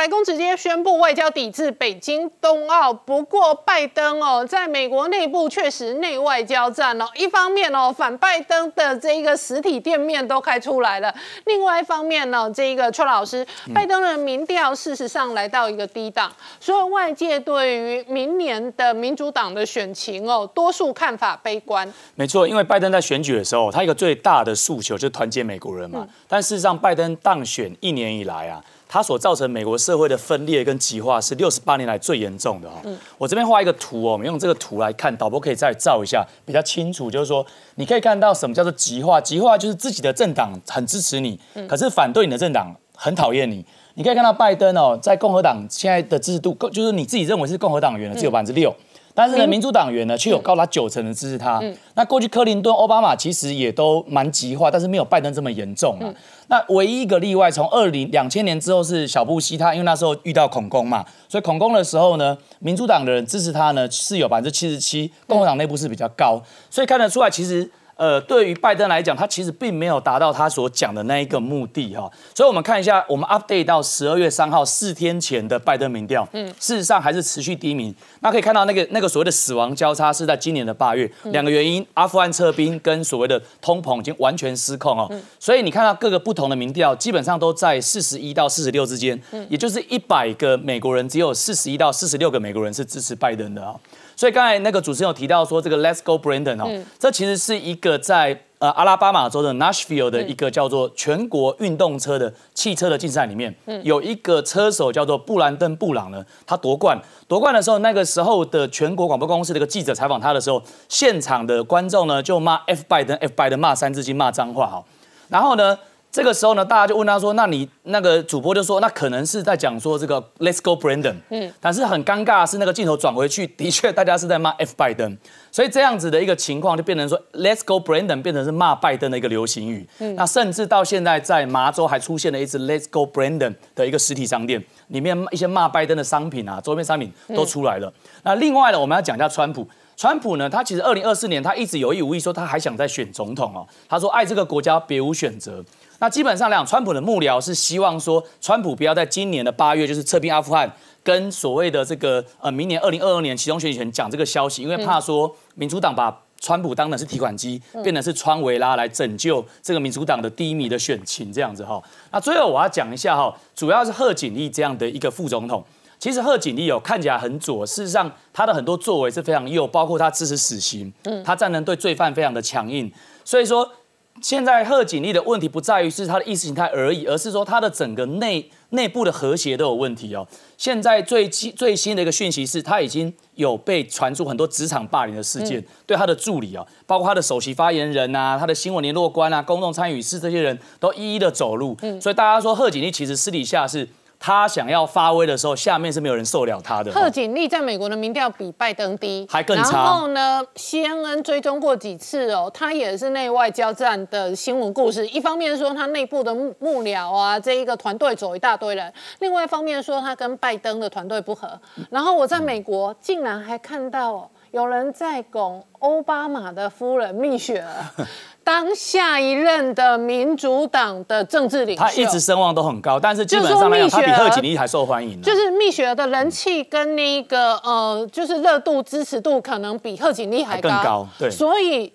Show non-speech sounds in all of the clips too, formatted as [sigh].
白宫直接宣布外交抵制北京冬奥。不过，拜登哦，在美国内部确实内外交战哦。一方面哦，反拜登的这个实体店面都开出来了；另外一方面呢，这一个邱老师，拜登的民调事实上来到一个低档，所以外界对于明年的民主党的选情哦，多数看法悲观。没错，因为拜登在选举的时候，他一个最大的诉求就团结美国人嘛。但事实上，拜登当选一年以来啊。它所造成美国社会的分裂跟极化是六十八年来最严重的啊！我这边画一个图哦，我们用这个图来看，导播可以再照一下，比较清楚。就是说，你可以看到什么叫做极化？极化就是自己的政党很支持你，可是反对你的政党很讨厌你。你可以看到拜登哦，在共和党现在的制度，就是你自己认为是共和党员的只有百分之六。但是呢，民主党员呢，却有高达九成的支持他。那过去克林顿、奥巴马其实也都蛮极化，但是没有拜登这么严重啊。那唯一一个例外，从二零两千年之后是小布希，他因为那时候遇到恐攻嘛，所以恐攻的时候呢，民主党的人支持他呢是有百分之七十七，共和党内部是比较高，所以看得出来其实。呃，对于拜登来讲，他其实并没有达到他所讲的那一个目的哈。所以，我们看一下我们 update 到十二月三号四天前的拜登民调，嗯，事实上还是持续低迷。那可以看到，那个那个所谓的死亡交叉是在今年的八月，两个原因：阿富汗撤兵跟所谓的通膨已经完全失控哦。所以，你看到各个不同的民调基本上都在四十一到四十六之间，也就是一百个美国人只有四十一到四十六个美国人是支持拜登的啊。所以刚才那个主持人有提到说，这个 Let's Go Brandon 哦，这其实是一个在呃阿拉巴马州的 Nashville 的一个叫做全国运动车的汽车的竞赛里面，有一个车手叫做布兰登布朗呢，他夺冠。夺冠的时候，那个时候的全国广播公司的一个记者采访他的时候，现场的观众呢就骂 F Biden，F Biden 骂三字经，骂脏话哈。然后呢？这个时候呢，大家就问他说：“那你那个主播就说，那可能是在讲说这个 Let's Go Brandon。”嗯，但是很尴尬是那个镜头转回去，的确大家是在骂 F 拜登。所以这样子的一个情况就变成说 “Let's Go Brandon” 变成是骂拜登的一个流行语。嗯，那甚至到现在在麻州还出现了一只 l e t s Go Brandon” 的一个实体商店，里面一些骂拜登的商品啊，周边商品都出来了。那另外呢，我们要讲一下川普。川普呢，他其实二零二四年他一直有意无意说他还想再选总统哦。他说：“爱这个国家，别无选择。”那基本上，讲，川普的幕僚是希望说，川普不要在今年的八月就是撤兵阿富汗，跟所谓的这个呃，明年二零二二年其中选举权讲这个消息，因为怕说民主党把川普当的是提款机，变的是川维拉来拯救这个民主党的低迷的选情这样子哈。那最后我要讲一下哈，主要是贺锦丽这样的一个副总统。其实贺锦丽有看起来很左，事实上他的很多作为是非常右，包括他支持死刑，他赞成对罪犯非常的强硬，所以说。现在贺锦丽的问题不在于是她的意识形态而已，而是说她的整个内内部的和谐都有问题哦。现在最最新的一个讯息是，她已经有被传出很多职场霸凌的事件，对她的助理啊，包括她的首席发言人啊，她的新闻联络官啊，公众参与是这些人都一一的走路。所以大家说，贺锦丽其实私底下是。他想要发威的时候，下面是没有人受了他的。贺锦丽在美国的民调比拜登低，还更差。然后呢，c n n 追踪过几次哦，他也是内外交战的新闻故事。一方面说他内部的幕僚啊，这一个团队走一大堆人；，另外一方面说他跟拜登的团队不合。然后我在美国竟然还看到。有人在拱奥巴马的夫人蜜雪儿 [laughs] 当下一任的民主党的政治领袖，他一直声望都很高，但是基本上来讲，他比贺锦丽还受欢迎。就是蜜雪儿的人气跟那个呃，就是热度支持度，可能比贺锦丽还更高。对，所以。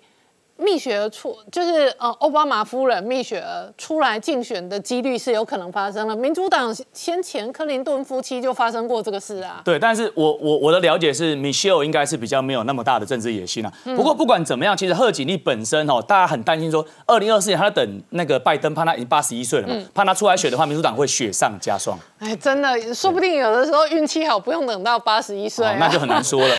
蜜雪儿出就是呃，奥巴马夫人蜜雪儿出来竞选的几率是有可能发生了。民主党先前克林顿夫妻就发生过这个事啊。对，但是我我我的了解是，米歇尔应该是比较没有那么大的政治野心啊。不过不管怎么样，其实贺锦丽本身哦，大家很担心说，二零二四年他在等那个拜登，怕他已经八十一岁了嘛，怕他出来选的话，民主党会雪上加霜。哎，真的，说不定有的时候运气好，不用等到八十一岁。那就很难说了。